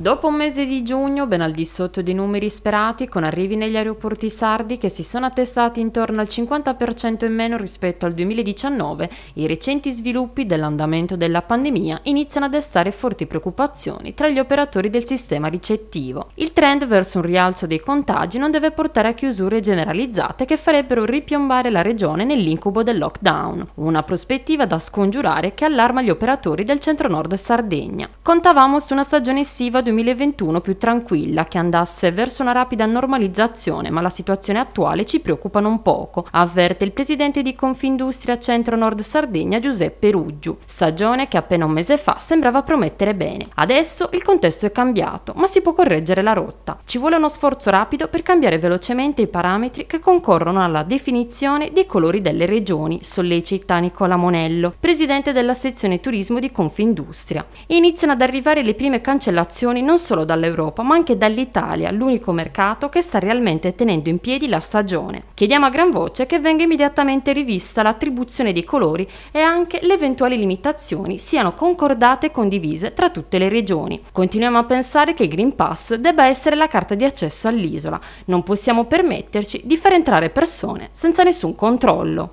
Dopo un mese di giugno, ben al di sotto dei numeri sperati, con arrivi negli aeroporti sardi che si sono attestati intorno al 50% in meno rispetto al 2019, i recenti sviluppi dell'andamento della pandemia iniziano a destare forti preoccupazioni tra gli operatori del sistema ricettivo. Il trend verso un rialzo dei contagi non deve portare a chiusure generalizzate che farebbero ripiombare la regione nell'incubo del lockdown, una prospettiva da scongiurare che allarma gli operatori del centro-nord Sardegna. Contavamo su una stagione estiva 2021 più tranquilla, che andasse verso una rapida normalizzazione, ma la situazione attuale ci preoccupa non poco, avverte il presidente di Confindustria Centro Nord Sardegna Giuseppe Ruggiu. Stagione che appena un mese fa sembrava promettere bene. Adesso il contesto è cambiato, ma si può correggere la rotta. Ci vuole uno sforzo rapido per cambiare velocemente i parametri che concorrono alla definizione dei colori delle regioni, sollecita Nicola Monello, presidente della sezione turismo di Confindustria. Iniziano ad arrivare le prime cancellazioni pressioni non solo dall'Europa ma anche dall'Italia, l'unico mercato che sta realmente tenendo in piedi la stagione. Chiediamo a gran voce che venga immediatamente rivista l'attribuzione dei colori e anche le eventuali limitazioni siano concordate e condivise tra tutte le regioni. Continuiamo a pensare che il Green Pass debba essere la carta di accesso all'isola. Non possiamo permetterci di far entrare persone senza nessun controllo.